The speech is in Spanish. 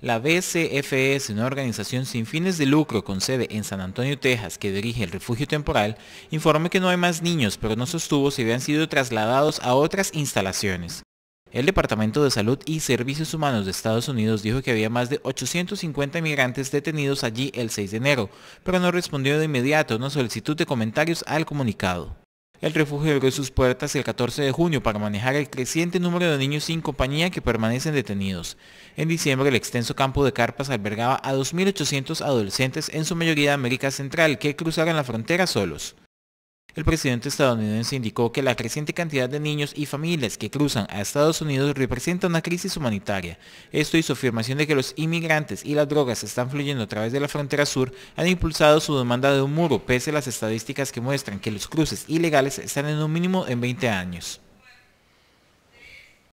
La BCFS, e una organización sin fines de lucro con sede en San Antonio, Texas, que dirige el refugio temporal, informó que no hay más niños, pero no sostuvo si habían sido trasladados a otras instalaciones. El Departamento de Salud y Servicios Humanos de Estados Unidos dijo que había más de 850 migrantes detenidos allí el 6 de enero, pero no respondió de inmediato a una solicitud de comentarios al comunicado. El refugio abrió sus puertas el 14 de junio para manejar el creciente número de niños sin compañía que permanecen detenidos. En diciembre, el extenso campo de carpas albergaba a 2.800 adolescentes, en su mayoría de América Central, que cruzaron la frontera solos. El presidente estadounidense indicó que la creciente cantidad de niños y familias que cruzan a Estados Unidos representa una crisis humanitaria. Esto y su afirmación de que los inmigrantes y las drogas están fluyendo a través de la frontera sur han impulsado su demanda de un muro, pese a las estadísticas que muestran que los cruces ilegales están en un mínimo en 20 años.